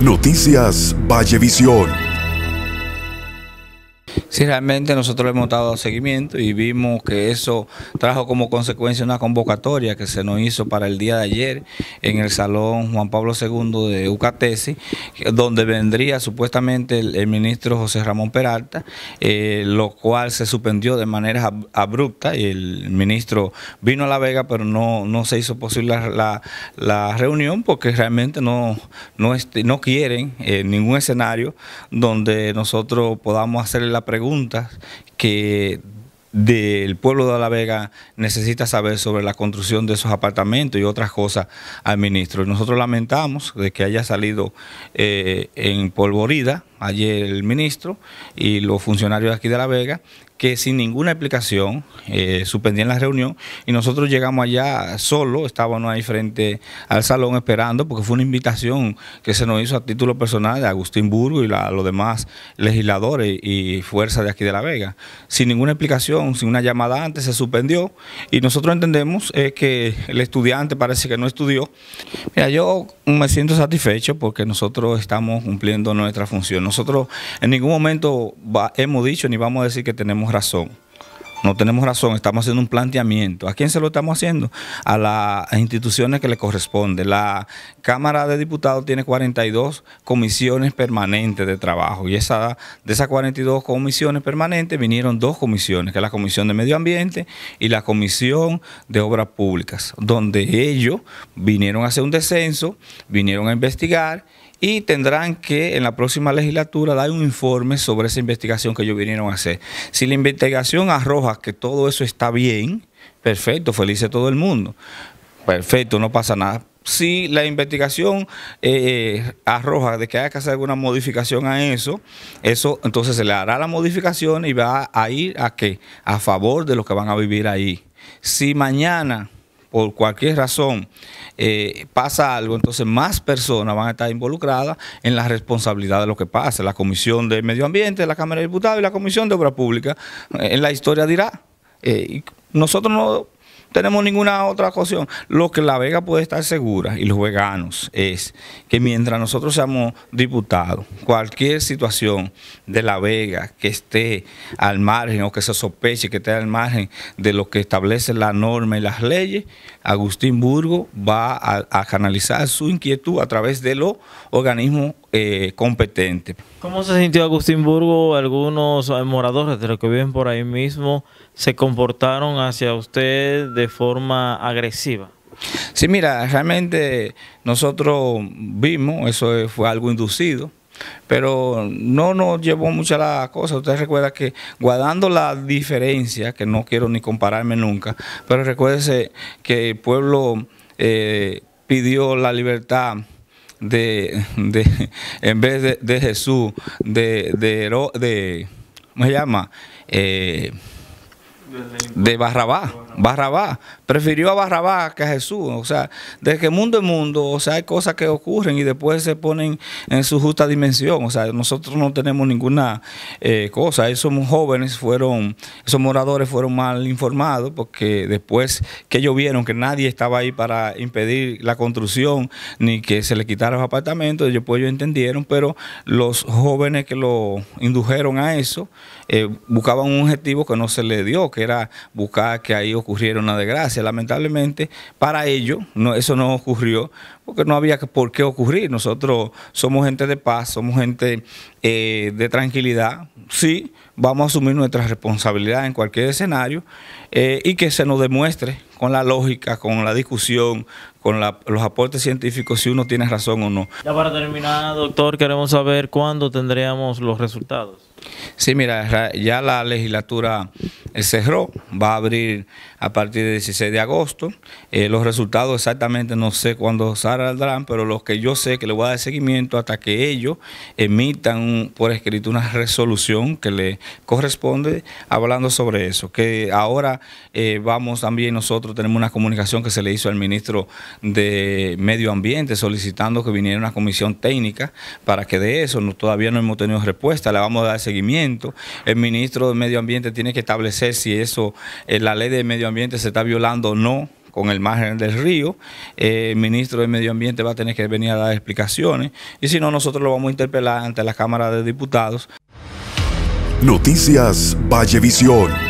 Noticias Vallevisión. Sí, realmente nosotros hemos dado seguimiento y vimos que eso trajo como consecuencia una convocatoria que se nos hizo para el día de ayer en el Salón Juan Pablo II de UCATESI, donde vendría supuestamente el, ministro José Ramón Peralta, eh, lo cual se suspendió de manera abrupta y el ministro vino a La Vega, pero no, se hizo posible la, reunión porque realmente no, no, este, quieren eh, ningún escenario donde nosotros podamos hacer la pregunta preguntas que del pueblo de La Vega necesita saber sobre la construcción de esos apartamentos y otras cosas al ministro. Nosotros lamentamos de que haya salido eh, en polvorida ayer el ministro y los funcionarios de aquí de La Vega que sin ninguna explicación eh, suspendían la reunión y nosotros llegamos allá solo, estábamos ahí frente al salón esperando porque fue una invitación que se nos hizo a título personal de Agustín Burgo y a los demás legisladores y fuerzas de aquí de La Vega. Sin ninguna explicación, sin una llamada antes, se suspendió y nosotros entendemos que el estudiante parece que no estudió. Mira, yo me siento satisfecho porque nosotros estamos cumpliendo nuestra función. Nosotros en ningún momento hemos dicho ni vamos a decir que tenemos razón. No tenemos razón, estamos haciendo un planteamiento. ¿A quién se lo estamos haciendo? A las instituciones que le corresponde. La Cámara de Diputados tiene 42 comisiones permanentes de trabajo y de esas 42 comisiones permanentes vinieron dos comisiones, que es la Comisión de Medio Ambiente y la Comisión de Obras Públicas, donde ellos vinieron a hacer un descenso, vinieron a investigar y tendrán que en la próxima legislatura dar un informe sobre esa investigación que ellos vinieron a hacer. Si la investigación arroja que todo eso está bien, perfecto, feliz a todo el mundo. Perfecto, no pasa nada. Si la investigación eh, eh, arroja de que hay que hacer alguna modificación a eso, eso entonces se le hará la modificación y va a ir a A favor de los que van a vivir ahí. Si mañana por cualquier razón eh, pasa algo, entonces más personas van a estar involucradas en la responsabilidad de lo que pasa. La Comisión de Medio Ambiente, la Cámara de Diputados y la Comisión de Obras Públicas, eh, en la historia dirá, eh, nosotros no tenemos ninguna otra opción. Lo que La Vega puede estar segura y los veganos es que mientras nosotros seamos diputados, cualquier situación de La Vega que esté al margen o que se sospeche que esté al margen de lo que establece la norma y las leyes, Agustín Burgo va a, a canalizar su inquietud a través de los organismos eh, competente. ¿Cómo se sintió Agustín Burgo? Algunos moradores de los que viven por ahí mismo se comportaron hacia usted de forma agresiva. Sí, mira, realmente nosotros vimos, eso fue algo inducido, pero no nos llevó a la cosa. Usted recuerda que guardando la diferencia, que no quiero ni compararme nunca, pero recuérdese que el pueblo eh, pidió la libertad de, de en vez de, de Jesús, de, de, de, ¿cómo se llama? Eh, de Barrabá, Barrabá, prefirió a Barrabá que a Jesús, o sea, de que mundo en mundo, o sea, hay cosas que ocurren y después se ponen en su justa dimensión, o sea, nosotros no tenemos ninguna eh, cosa, esos jóvenes fueron, esos moradores fueron mal informados porque después que ellos vieron que nadie estaba ahí para impedir la construcción ni que se le quitaran los apartamentos, ellos pues, ellos entendieron, pero los jóvenes que lo indujeron a eso eh, buscaban un objetivo que no se le dio, era buscar que ahí ocurriera una desgracia. Lamentablemente, para ello no, eso no ocurrió, porque no había por qué ocurrir. Nosotros somos gente de paz, somos gente eh, de tranquilidad. Sí, vamos a asumir nuestra responsabilidad en cualquier escenario eh, y que se nos demuestre con la lógica, con la discusión, con los aportes científicos si uno tiene razón o no. Ya para terminar, doctor, queremos saber cuándo tendríamos los resultados. Sí, mira, ya la legislatura eh, cerró, va a abrir a partir del 16 de agosto. Eh, los resultados exactamente no sé cuándo saldrán, pero los que yo sé que le voy a dar seguimiento hasta que ellos emitan por escrito una resolución que le corresponde hablando sobre eso. Que ahora eh, vamos también nosotros, tenemos una comunicación que se le hizo al ministro de Medio Ambiente solicitando que viniera una comisión técnica para que de eso no, todavía no hemos tenido respuesta, le vamos a dar seguimiento. El ministro de Medio Ambiente tiene que establecer si eso, eh, la ley de medio ambiente se está violando o no con el margen del río, eh, el ministro de Medio Ambiente va a tener que venir a dar explicaciones y si no, nosotros lo vamos a interpelar ante la Cámara de Diputados. Noticias Vallevisión.